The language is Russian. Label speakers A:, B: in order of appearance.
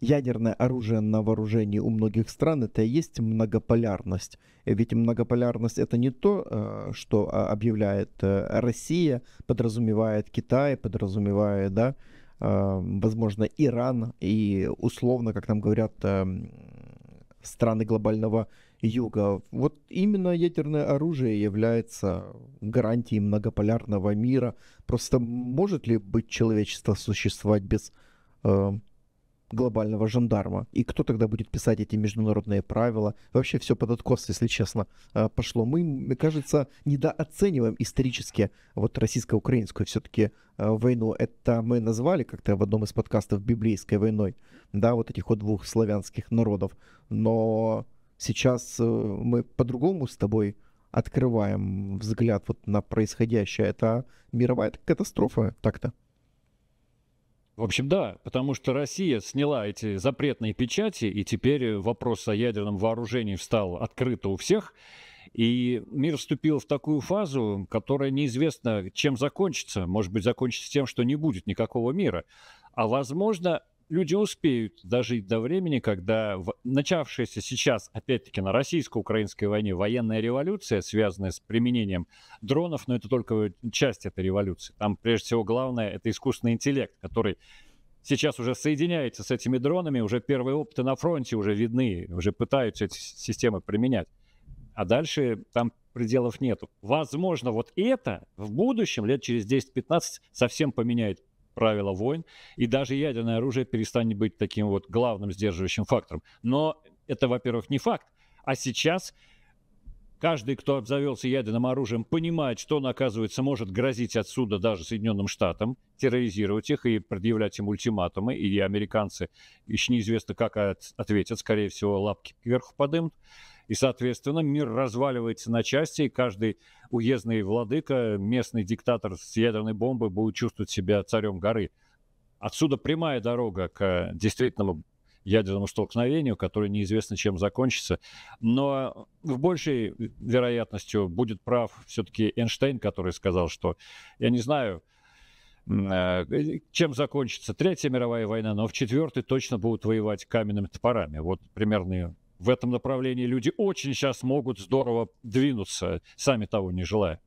A: ядерное оружие на вооружении у многих стран это и есть многополярность. Ведь многополярность это не то, э, что а, объявляет э, Россия, подразумевает Китай, подразумевает, да, э, возможно, Иран и условно, как нам говорят, страны глобального юга. Вот именно ядерное оружие является гарантией многополярного мира. Просто может ли быть человечество существовать без глобального жандарма. И кто тогда будет писать эти международные правила? Вообще все под откос, если честно, э, пошло. Мы, мне кажется, недооцениваем исторически вот российско-украинскую все-таки э, войну. Это мы назвали как-то в одном из подкастов библейской войной, да, вот этих вот двух славянских народов. Но сейчас э, мы по-другому с тобой открываем взгляд вот на происходящее. Это мировая катастрофа так-то.
B: В общем, да, потому что Россия сняла эти запретные печати, и теперь вопрос о ядерном вооружении встал открыто у всех. И мир вступил в такую фазу, которая неизвестно, чем закончится. Может быть, закончится тем, что не будет никакого мира. А возможно, люди успеют дожить до времени, когда в... начавшаяся сейчас, опять-таки, на российско-украинской войне военная революция, связанная с применением дронов, но это только часть этой революции. Там, прежде всего, главное – это искусственный интеллект, который сейчас уже соединяется с этими дронами, уже первые опыты на фронте уже видны, уже пытаются эти системы применять. А дальше там пределов нету. Возможно, вот это в будущем, лет через 10-15, совсем поменяет правила войн, и даже ядерное оружие перестанет быть таким вот главным сдерживающим фактором. Но это, во-первых, не факт. А сейчас каждый, кто обзавелся ядерным оружием, понимает, что он, оказывается, может грозить отсюда даже Соединенным Штатам, терроризировать их и предъявлять им ультиматумы, и американцы еще неизвестно, как ответят, скорее всего, лапки кверху подымут. И, соответственно, мир разваливается на части, и каждый уездный владыка, местный диктатор с ядерной бомбой будет чувствовать себя царем горы. Отсюда прямая дорога к действительному ядерному столкновению, которое неизвестно, чем закончится. Но в большей вероятностью будет прав все-таки Эйнштейн, который сказал, что, я не знаю, а, чем закончится Третья мировая война, но в четвертой точно будут воевать каменными топорами. Вот примерно в этом направлении люди очень сейчас могут здорово двинуться, сами того не желая.